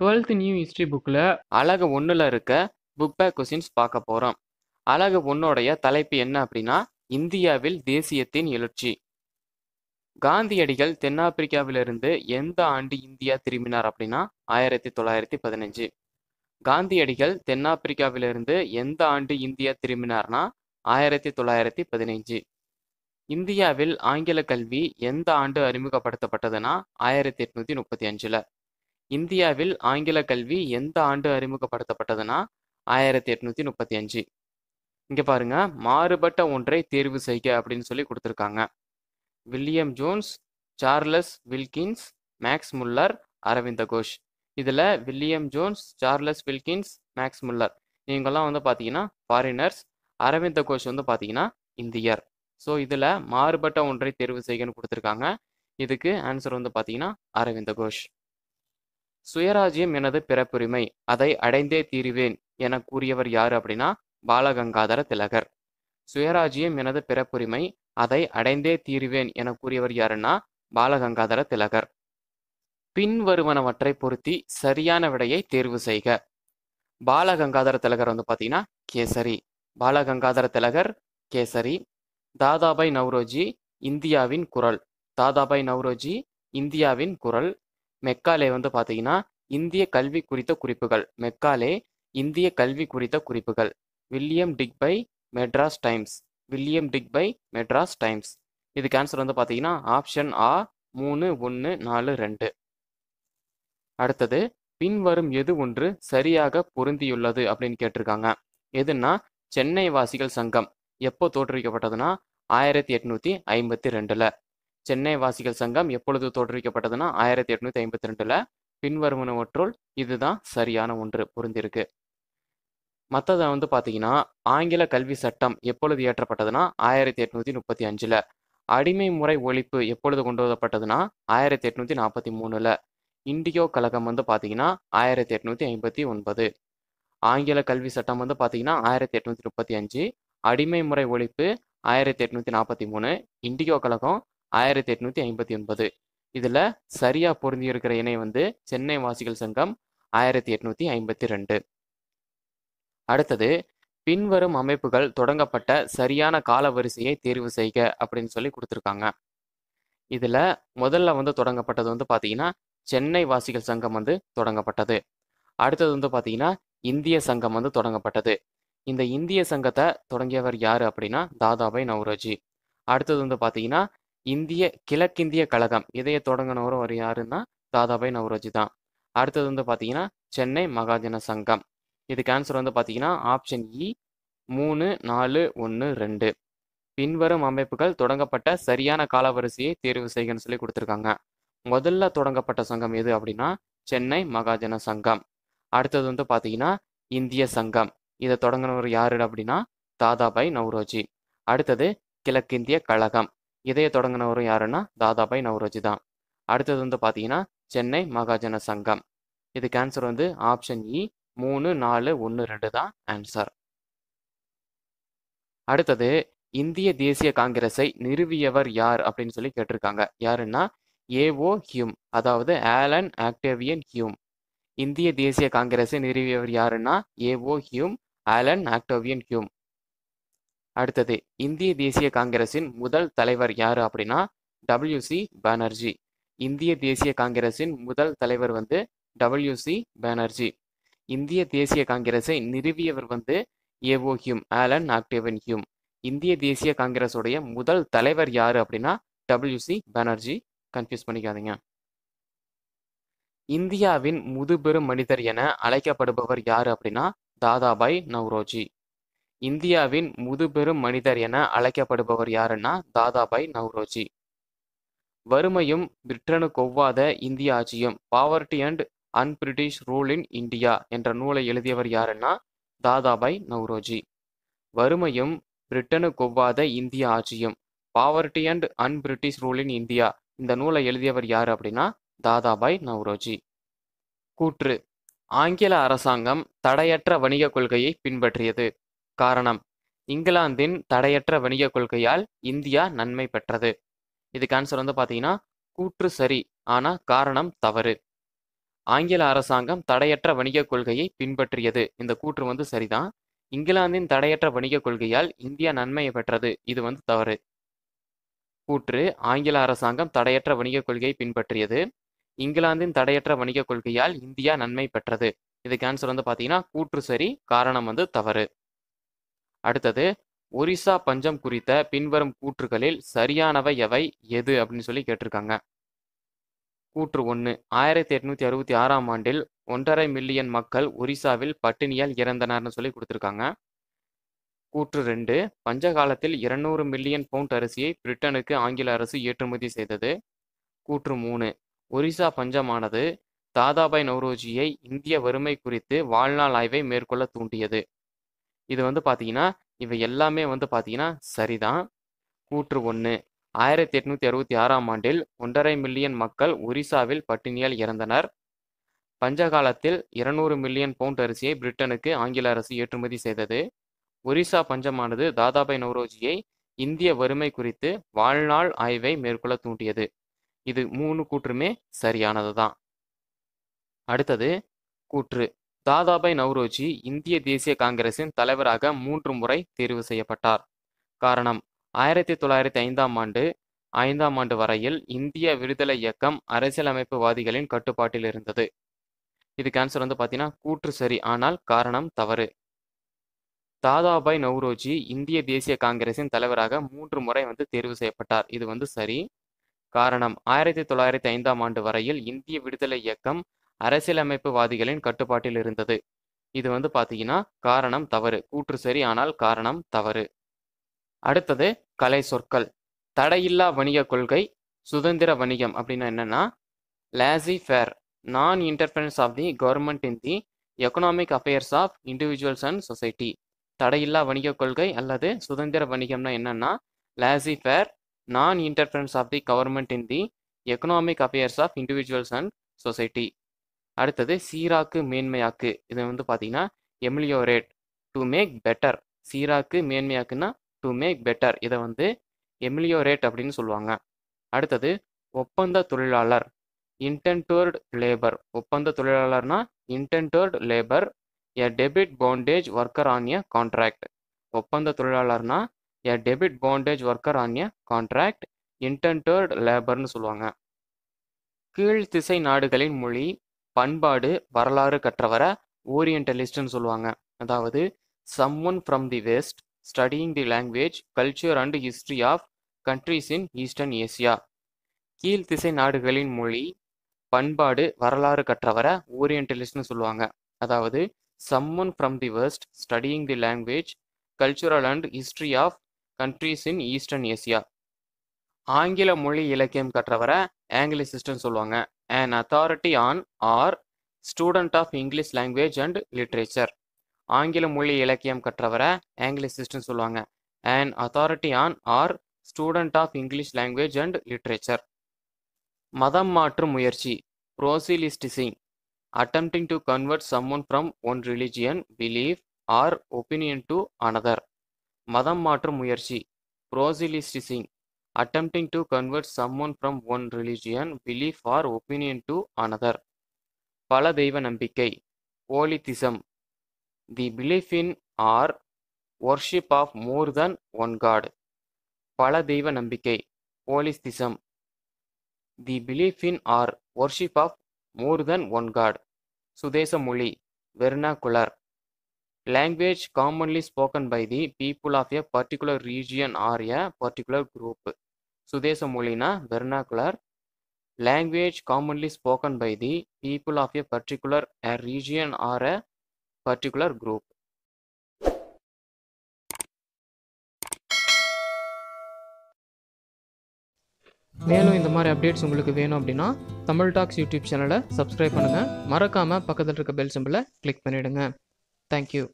Twelfth new history புக்கில் அழகு ஒன்றில் இருக்க புக் பேக் கொஸ்டின்ஸ் பார்க்க போகிறோம் அழகு ஒன்னுடைய தலைப்பு என்ன அப்படின்னா இந்தியாவில் தேசியத்தின் எழுச்சி காந்தியடிகள் தென்னாப்பிரிக்காவிலிருந்து எந்த ஆண்டு இந்தியா திரும்பினார் அப்படின்னா ஆயிரத்தி தொள்ளாயிரத்தி பதினஞ்சு காந்தியடிகள் தென்னாப்பிரிக்காவிலிருந்து எந்த ஆண்டு இந்தியா திரும்பினார்னா ஆயிரத்தி தொள்ளாயிரத்தி பதினைஞ்சு இந்தியாவில் ஆங்கில கல்வி எந்த ஆண்டு அறிமுகப்படுத்தப்பட்டதுன்னா ஆயிரத்தி எட்நூத்தி முப்பத்தி அஞ்சுல இந்தியாவில் ஆங்கில கல்வி எந்த ஆண்டு அறிமுகப்படுத்தப்பட்டதுன்னா ஆயிரத்தி எட்நூத்தி முப்பத்தி அஞ்சு இங்க பாருங்க மாறுபட்ட ஒன்றை தேர்வு செய்க அப்படின்னு சொல்லி கொடுத்துருக்காங்க William Jones Charles Wilkins Max Muller Aurobindo Ghosh இதில் William Jones Charles Wilkins Max Muller இவங்கெல்லாம் வந்து பார்த்தீங்கன்னா ஃபாரினர்ஸ் அரவிந்த கோஷ் வந்து பார்த்தீங்கன்னா இந்தியர் ஸோ இதில் மாறுபட்ட ஒன்றை தேர்வு செய்யன்னு கொடுத்துருக்காங்க இதுக்கு ஆன்சர் வந்து பார்த்தீங்கன்னா அரவிந்த கோஷ் சுயராஜ்யம் எனது பிறப்புரிமை அதை அடைந்தே தீருவேன் என கூறியவர் யார் அப்படின்னா பாலகங்காதர திலகர் சுயராஜ்யம் எனது பிறப்புரிமை அதை அடைந்தே தீருவேன் என கூறியவர் யாருன்னா பாலகங்காதர திலகர் பின்வருவனவற்றை பொருத்தி சரியான விடையை தேர்வு செய்க பாலகங்காதர திலகர் வந்து பார்த்தீங்கன்னா கேசரி பாலகங்காதர திலகர் கேசரி தாதாபாய் நவ்ரோஜி இந்தியாவின் குரல் தாதாபாய் நவ்ரோஜி இந்தியாவின் குரல் மெக்காலே வந்து பார்த்தீங்கன்னா இந்திய கல்வி குறித்த குறிப்புகள் மெக்காலே இந்திய கல்வி குறித்த குறிப்புகள் William Digby Madras Times William Digby Madras Times இதுக்கு ஆன்சர் வந்து பார்த்தீங்கன்னா ஆப்ஷன் ஆ மூணு ஒன்று நாலு ரெண்டு அடுத்தது பின்வரும் எது ஒன்று சரியாக பொருந்தியுள்ளது அப்படின்னு கேட்டிருக்காங்க எதுன்னா சென்னை வாசிகள் சங்கம் எப்போ தோற்றுவிக்கப்பட்டதுன்னா ஆயிரத்தி எட்நூத்தி ஐம்பத்தி ரெண்டுல சென்னை வாசிகள் சங்கம் எப்பொழுது தோற்றுவிக்கப்பட்டதுன்னா ஆயிரத்தி எட்நூத்தி ஐம்பத்தி ரெண்டுல பின்வருமனவற்றுள் இதுதான் சரியான ஒன்று புரிந்திருக்கு மற்றதை வந்து பார்த்தீங்கன்னா ஆங்கில கல்வி சட்டம் எப்பொழுது இயற்றப்பட்டதுன்னா ஆயிரத்தி எட்நூத்தி முப்பத்தி அஞ்சுல அடிமை முறை ஒழிப்பு எப்பொழுது கொண்டு வரப்பட்டதுன்னா ஆயிரத்தி எட்நூத்தி நாற்பத்தி மூணுல இண்டிகோ கழகம் வந்து பார்த்தீங்கன்னா ஆயிரத்தி எட்நூத்தி ஐம்பத்தி ஒன்பது ஆங்கில கல்வி சட்டம் வந்து பார்த்தீங்கன்னா ஆயிரத்தி எட்நூத்தி முப்பத்தி அஞ்சு அடிமை முறை ஒழிப்பு ஆயிரத்தி எட்நூத்தி நாற்பத்தி மூணு இண்டிகோ கழகம் ஆயிரத்தி எட்நூத்தி ஐம்பத்தி ஒன்பது இதுல சரியா பொருந்தியிருக்கிற இணை வந்து சென்னை வாசிகள் சங்கம் ஆயிரத்தி எட்நூத்தி ஐம்பத்தி ரெண்டு அடுத்தது பின்வரும் அமைப்புகள் தொடங்கப்பட்ட சரியான கால வரிசையை தேர்வு செய்க அப்படின்னு சொல்லி கொடுத்துருக்காங்க இதுல முதல்ல வந்து தொடங்கப்பட்டது வந்து பாத்தீங்கன்னா சென்னை வாசிகள் சங்கம் வந்து தொடங்கப்பட்டது அடுத்தது வந்து பாத்தீங்கன்னா இந்திய சங்கம் வந்து தொடங்கப்பட்டது இந்த இந்திய சங்கத்தை தொடங்கியவர் யாரு அப்படின்னா தாதாபாய் நவ்ரோஜி அடுத்தது வந்து பாத்தீங்கன்னா இந்திய கிழக்கிந்திய கழகம் இதையை தொடங்கினவரும் ஒரு யாருன்னா தாதாபாய் நவ்ரோஜி தான் அடுத்தது வந்து பார்த்தீங்கன்னா சென்னை மகாஜன சங்கம் இதுக்கு ஆன்சர் வந்து பார்த்தீங்கன்னா ஆப்ஷன் இ e, மூணு நாலு ஒன்று ரெண்டு பின்வரும் அமைப்புகள் தொடங்கப்பட்ட சரியான காலவரிசையை தேர்வு செய்யணும்னு சொல்லி கொடுத்துருக்காங்க முதல்ல தொடங்கப்பட்ட சங்கம் எது அப்படின்னா சென்னை மகாஜன சங்கம் அடுத்தது வந்து பார்த்தீங்கன்னா இந்திய சங்கம் இதை தொடங்கினவர் யாரு அப்படின்னா தாதாபாய் நவ்ரோஜி அடுத்தது கிழக்கிந்திய கழகம் இதையை தொடங்கினவரும் யாருன்னா தாதாபாய் நவரோஜி தான் அடுத்தது வந்து பார்த்தீங்கன்னா சென்னை மகாஜன சங்கம் இதுக்கு ஆன்சர் வந்து ஆப்ஷன் இ e, மூணு நாலு ஒன்று ரெண்டு தான் ஆன்சர் அடுத்தது இந்திய தேசிய காங்கிரஸை நிறுவியவர் யார் அப்படின்னு சொல்லி கேட்டிருக்காங்க யாருன்னா ஏஓ ஹியூம் அதாவது ஆலன் ஆக்டேவியன் ஹியூம் இந்திய தேசிய காங்கிரஸை நிறுவியவர் யாருன்னா A O Hume Allan Octavian Hume அடுத்தது இந்திய தேசிய காங்கிரசின் முதல் தலைவர் யாரு அப்படின்னா டபிள்யூ சி பானர்ஜி இந்திய தேசிய காங்கிரசின் முதல் தலைவர் வந்து டபிள்யூ சி பானர்ஜி இந்திய தேசிய காங்கிரஸை நிறுவியவர் வந்து A O Hume Allan Octavian Hume இந்திய தேசிய காங்கிரஸுடைய முதல் தலைவர் யாரு அப்படின்னா டபிள்யூ சி பானர்ஜி கன்ஃபியூஸ் பண்ணிக்காதீங்க இந்தியாவின் முதுபெரும் மனிதர் என அழைக்கப்படுபவர் யாரு அப்படின்னா தாதாபாய் நவ்ரோஜி இந்தியாவின் முதுபெரும் மனிதர் என அழைக்கப்படுபவர் யாருன்னா தாதாபாய் நவ்ரோஜி வறுமையும் கொவ்வாத இந்திய ஆட்சியும் poverty and unBritish rule in India என்ற நூலை எழுதியவர் யாருன்னா தாதாபாய் நவ்ரோஜி வறுமையும் கொவ்வாத இந்திய ஆட்சியும் poverty and unBritish rule in India இந்த நூலை எழுதியவர் யார் அப்படின்னா தாதாபாய் நவ்ரோஜி கூற்று ஆங்கில அரசாங்கம் தடையற்ற வணிக கொள்கையை பின்பற்றியது காரணம் இங்கிலாந்தின் தடையற்ற வணிக கொள்கையால் இந்தியா நன்மை பெற்றது இதுக்கு ஆன்சர் வந்து பார்த்தீங்கன்னா கூற்று சரி ஆனால் காரணம் தவறு ஆங்கில அரசாங்கம் தடையற்ற வணிக கொள்கையை பின்பற்றியது இந்த கூற்று வந்து சரிதான் இங்கிலாந்தின் தடையற்ற வணிக கொள்கையால் இந்தியா நன்மையை பெற்றது இது வந்து தவறு கூற்று ஆங்கில அரசாங்கம் தடையற்ற வணிக கொள்கையை பின்பற்றியது இங்கிலாந்தின் தடையற்ற வணிக கொள்கையால் இந்தியா நன்மை பெற்றது இதுக்கு ஆன்சர் வந்து பார்த்தீங்கன்னா கூற்று சரி காரணம் வந்து தவறு அடுத்தது ஒரிசா பஞ்சம் குறித்த பின்வரும் கூற்றுகளில் சரியானவை எவை எது அப்படின்னு சொல்லி கேட்டிருக்காங்க கூற்று ஒன்று ஆயிரத்தி எட்நூத்தி அறுபத்தி ஆறாம் ஆண்டில் ஒன்றரை மில்லியன் மக்கள் ஒரிசாவில் பட்டினியால் இறந்தனர்னு சொல்லி கொடுத்துருக்காங்க கூற்று ரெண்டு பஞ்ச காலத்தில் இருநூறு மில்லியன் பவுண்ட் அரிசியை பிரிட்டனுக்கு ஆங்கில அரசு ஏற்றுமதி செய்தது கூற்று மூணு ஒரிசா பஞ்சமானது தாதாபாய் நவ்ரோஜியை இந்திய வறுமை குறித்து வாழ்நாள் ஆய்வை மேற்கொள்ள தூண்டியது இது வந்து பார்த்தீங்கன்னா இவை எல்லாமே வந்து பார்த்தீங்கன்னா சரிதான் கூற்று ஒன்று ஆயிரத்தி எட்நூத்தி அறுபத்தி ஆறாம் ஆண்டில் ஒன்றரை மில்லியன் மக்கள் ஒரிசாவில் பட்டினியால் இறந்தனர் பஞ்சகாலத்தில் இருநூறு மில்லியன் பவுண்ட் அரிசியை பிரிட்டனுக்கு ஆங்கில அரசு ஏற்றுமதி செய்தது ஒரிசா பஞ்சமானது தாதாபாய் நவ்ரோஜியை இந்திய வறுமை குறித்து வாழ்நாள் ஆய்வை மேற்கொள்ள தூண்டியது இது மூணு கூற்றுமே சரியானது தான் அடுத்தது கூற்று தாதாபாய் நவ்ரோஜி இந்திய தேசிய காங்கிரசின் தலைவராக மூன்று முறை தேர்வு செய்யப்பட்டார் காரணம் ஆயிரத்தி தொள்ளாயிரத்தி ஐந்தாம் ஆண்டு ஐந்தாம் ஆண்டு வரையில் இந்திய விடுதலை இயக்கம் அரசியலமைப்புவாதிகளின் கட்டுப்பாட்டில் இருந்தது இதுக்கு ஆன்சர் வந்து பார்த்தீங்கன்னா கூற்று சரி ஆனால் காரணம் தவறு தாதாபாய் நவ்ரோஜி இந்திய தேசிய காங்கிரசின் தலைவராக மூன்று முறை வந்து தேர்வு செய்யப்பட்டார் இது வந்து சரி காரணம் ஆயிரத்தி தொள்ளாயிரத்தி ஐந்தாம் ஆண்டு வரையில் இந்திய விடுதலை இயக்கம் அரசியலமைப்புவாதிகளின் கட்டுப்பாட்டில் இருந்தது இது வந்து பார்த்தீங்கன்னா காரணம் தவறு கூற்று சரி ஆனால் காரணம் தவறு அடுத்தது கலை சொற்கள் தடையில்லா வணிக கொள்கை சுதந்திர வணிகம் அப்படின்னா என்னன்னா laissez faire non interference of the government in the economic affairs of individuals and society தடையில்லா வணிக கொள்கை அல்லது சுதந்திர வணிகம்னா என்னன்னா laissez faire non interference of the government in the economic affairs of individuals and society அடுத்தது சீராக்கு மேன்மையாக்கு இது வந்து பார்த்தீங்கன்னா எமிலியோரேட் டு மேக் பெட்டர் சீராக்கு மேன்மையாக்குன்னா டு மேக் பெட்டர் இதை வந்து எமிலியோரேட் அப்படின்னு சொல்லுவாங்க அடுத்தது ஒப்பந்த தொழிலாளர் இன்டென்டோர்டு லேபர் ஒப்பந்த தொழிலாளர்னா இன்டென்டோர்டு லேபர் எ டெபிட் bondage worker on a contract ஒப்பந்த தொழிலாளர்னா எ டெபிட் bondage worker on a contract indentured லேபர்னு சொல்லுவாங்க கீழ் திசை நாடுகளின் மொழி பண்பாடு வரலாறு கற்றவர ஓரியன்டலிஸ்ட்னு சொல்லுவாங்க அதாவது someone from the west studying the language culture and history of countries in eastern Asia கீழ்திசை நாடுகளின் மொழி பண்பாடு வரலாறு கற்றவர ஓரியன்டலிஸ்ட்னு சொல்லுவாங்க அதாவது someone from the west studying the language cultural and history of countries in eastern Asia ஆங்கில மொழி இலக்கியம் கற்றவரை ஆங்கிலிசிஸ்ட்னு சொல்லுவாங்க and authority on or student of English language and literature ஆங்கில மொழி இலக்கியம் கற்றவரை சிஸ்டம் சொல்லுவாங்க and authority on or student of English language and literature மதம் மாற்றும் முயற்சி proselytising attempting to convert someone from one religion belief or opinion to another மதம் மாற்றும் முயற்சி ப்ரோசிலிஸ்டிசிங் attempting to convert someone from one religion, belief or opinion to another. Pala Deva Polytheism The belief in or worship of more than one God. Pala Deva Polytheism The belief in or worship of more than one God. Sudesa Muli Vernacular Language commonly spoken by the people of a particular region or a particular group. சுதேச மொழினா vernacular language commonly spoken by the people of a particular a region or a particular group மேலும் இந்த மாதிரி updates உங்களுக்கு வேணும் அப்படின்னா Tamil Docs YouTube சேனலை subscribe பண்ணுங்கள் மறக்காமல் பக்கத்தில் இருக்க பெல் சிம்பிளை கிளிக் பண்ணிவிடுங்க தேங்க்யூ